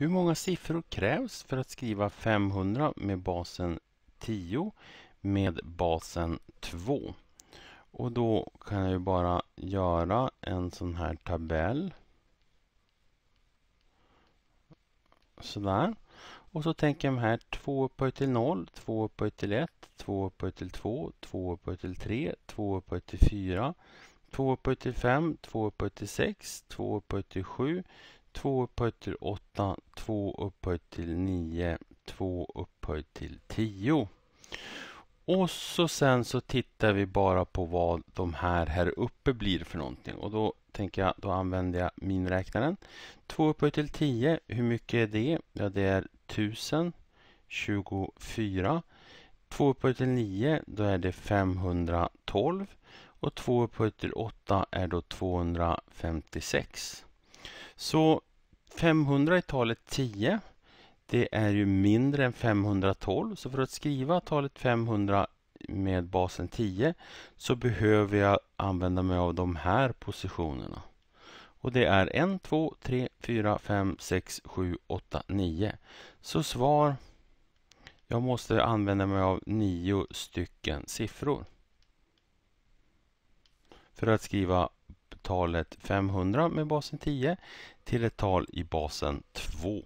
Hur många siffror krävs för att skriva 500 med basen 10 med basen 2? Och då kan jag ju bara göra en sån här tabell. Sådär. Och så tänker jag mig här 2 upphöjt till 0, 2 upphöjt till 1, 2 upphöjt till 2, 2 upphöjt till 3, 2 upphöjt till 4, 2 upphöjt till 5, 2 upphöjt till 6, 2 upphöjt till 7, två upphöjt till åtta, två upphöjt till nio, två upphöjt till tio. Och så sen så tittar vi bara på vad de här här uppe blir för någonting. Och då tänker jag, då använder jag miniräknaren. 2 upphöjt till 10, hur mycket är det? Ja, det är 1024. 2 upphöjt till 9, då är det 512. Och 2 upphöjt till 8 är då 256. Så 500 i talet 10. Det är ju mindre än 512 så för att skriva talet 500 med basen 10 så behöver jag använda mig av de här positionerna. Och det är 1, 2, 3, 4, 5, 6, 7, 8, 9. Så svar, jag måste använda mig av 9 stycken siffror. För att skriva talet 500 med basen 10 till ett tal i basen 2.